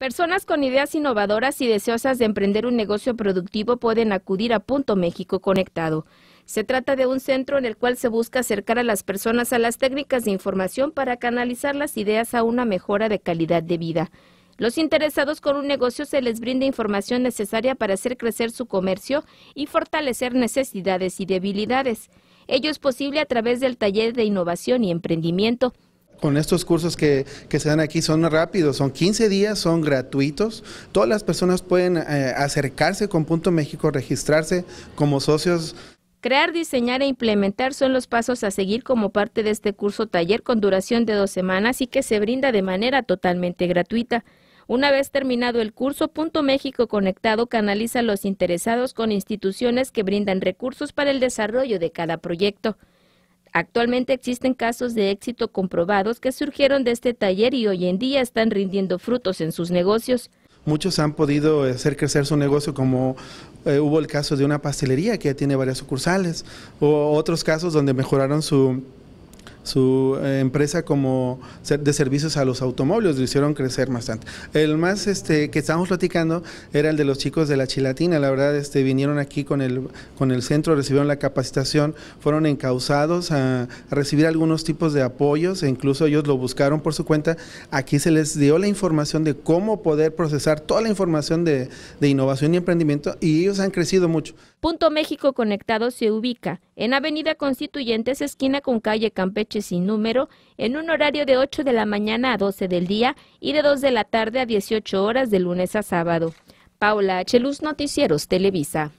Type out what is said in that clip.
Personas con ideas innovadoras y deseosas de emprender un negocio productivo pueden acudir a Punto México Conectado. Se trata de un centro en el cual se busca acercar a las personas a las técnicas de información para canalizar las ideas a una mejora de calidad de vida. Los interesados con un negocio se les brinda información necesaria para hacer crecer su comercio y fortalecer necesidades y debilidades. Ello es posible a través del taller de innovación y emprendimiento con estos cursos que, se dan aquí son rápidos, son 15 días, son gratuitos. Todas las personas pueden eh, acercarse con Punto México, registrarse como socios. Crear, diseñar e implementar son los pasos a seguir como parte de este curso taller con duración de dos semanas y que se brinda de manera totalmente gratuita. Una vez terminado el curso, Punto México Conectado canaliza a los interesados con instituciones que brindan recursos para el desarrollo de cada proyecto. Actualmente existen casos de éxito comprobados que surgieron de este taller y hoy en día están rindiendo frutos en sus negocios. Muchos han podido eh, hacer crecer su negocio como eh, hubo el caso de una pastelería que ya tiene varias sucursales o otros casos donde mejoraron su su eh, empresa como de servicios a los automóviles, lo hicieron crecer bastante. El más este, que estábamos platicando era el de los chicos de la Chilatina, la verdad este, vinieron aquí con el, con el centro, recibieron la capacitación, fueron encausados a, recibir algunos tipos de apoyos, e incluso ellos lo buscaron por su cuenta, aquí se les dio la información de cómo poder procesar toda la información de, de innovación y emprendimiento y ellos han crecido mucho. Punto México Conectado se ubica en Avenida Constituyentes, esquina con calle Campeche sin número en un horario de 8 de la mañana a 12 del día y de 2 de la tarde a 18 horas de lunes a sábado. Paula H. Luz, Noticieros Televisa.